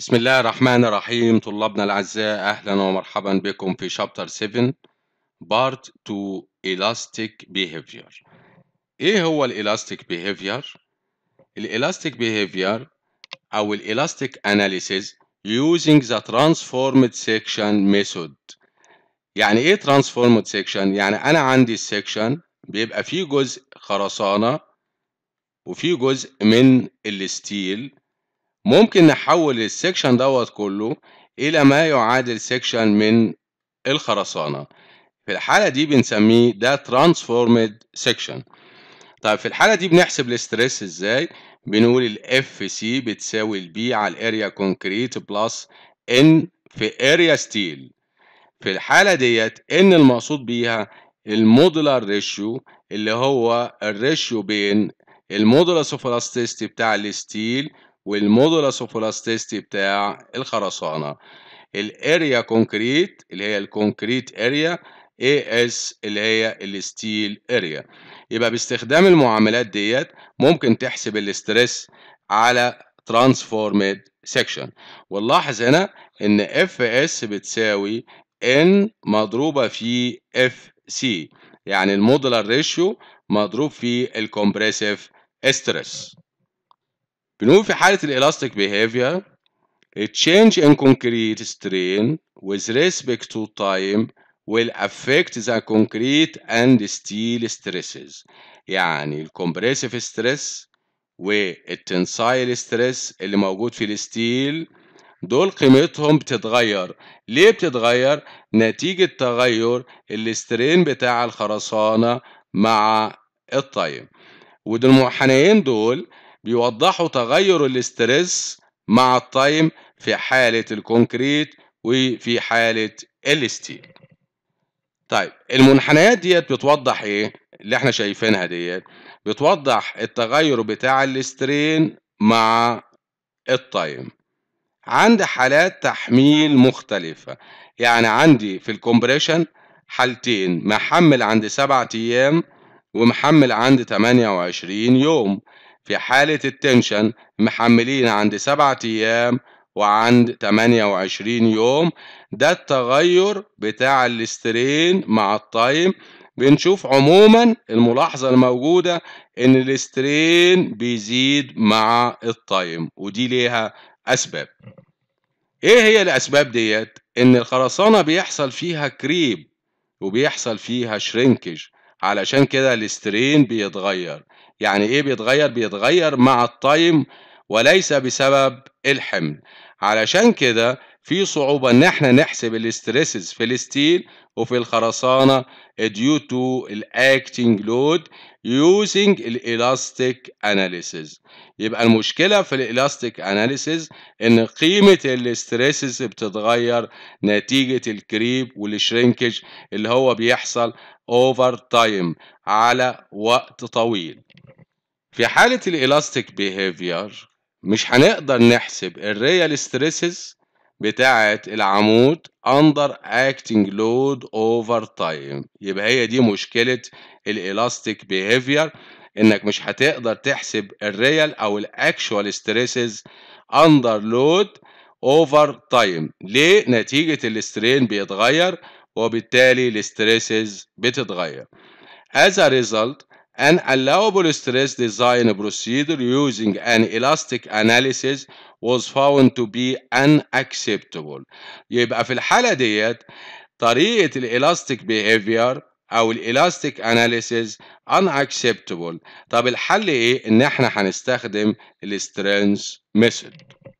بسم الله الرحمن الرحيم طلابنا الأعزاء أهلا ومرحبا بكم في شابتر 7 بارت 2 إلاستيك بيهيفير إيه هو الإلاستيك بيهيفير؟ الإلاستيك بيهيفير أو الإلاستيك أناليسيز using the transformed section method يعني إيه transformed section؟ يعني أنا عندي السكشن بيبقى فيه جزء خرسانة وفيه جزء من الستيل ممكن نحول السكشن دوت كله إلى ما يعادل سكشن من الخرسانة في الحالة دي بنسميه ده ترانسفورمد سكشن طيب في الحالة دي بنحسب الاسترس ازاي؟ بنقول ال FC بتساوي ال B على الاريا كونكريت بلس N في اريا ستيل في الحالة ديت ان المقصود بيها المودولار ريشيو اللي هو الريشيو بين المودولار اوف بتاع الستيل والمودولاس اوف بلاستيستي بتاع الخرسانه الاريا كونكريت اللي هي الكونكريت اريا اي اس اللي هي الستيل اريا يبقى باستخدام المعاملات ديت ممكن تحسب الاستريس على ترانسفورمد سيكشن ونلاحظ هنا ان اف اس بتساوي ان مضروبه في اف سي يعني المودولار ريشيو مضروب في الكومبريسيف استرس بنقول في حالة الإلاستيك behavior a change in concrete strain with respect to time will affect the concrete and steel stresses يعني الكومبريسيف ستريس والتنسايل ستريس اللي موجود في الستيل دول قيمتهم بتتغير ليه بتتغير نتيجة تغير Strain بتاع الخرسانة مع ودول والمنحنيين دول بيوضحوا تغير الاسترس مع التايم في حالة الكونكريت وفي حالة الستيل طيب المنحنيات ديت بتوضح ايه اللي احنا شايفينها ديت بتوضح التغير بتاع الاسترين مع التايم عند حالات تحميل مختلفة يعني عندي في الكمبريشن حالتين محمل عند سبعة أيام ومحمل عند 28 يوم في حالة التنشن محملين عند سبعة أيام وعند 28 يوم ده التغير بتاع الاسترين مع الطايم بنشوف عموما الملاحظة الموجودة إن الاسترين بيزيد مع الطايم ودي ليها أسباب إيه هي الأسباب ديت؟ إن الخرسانة بيحصل فيها كريب وبيحصل فيها شرينكج علشان كده الاسترين بيتغير يعني ايه بيتغير بيتغير مع التايم وليس بسبب الحمل علشان كده في صعوبة إن إحنا نحسب الاستريسز في الستيل وفي الخرسانة due to acting لود using الإلاستيك أناليسيز يبقى المشكلة في الإلاستيك أناليسيز إن قيمة الاستريسز بتتغير نتيجة الكريب والشرينكج اللي هو بيحصل over time على وقت طويل في حالة الإلاستيك بيهيفير مش هنقدر نحسب الريال ستريسز بتاعة العمود under acting load over time يبقى هي دي مشكلة الالاستيك بيهيفير انك مش هتقدر تحسب الريال او الاكشوال ستريسز under load over time ليه نتيجه السترين بيتغير وبالتالي الستريسز بتتغير as a result An allowable stress design procedure using an elastic analysis was found to be unacceptable. يبقى في الحالة ديت طريقة الالاستيك behavior او الالاستيك analysis unacceptable. طب الحل ايه؟ ان احنا هنستخدم الـ strength method.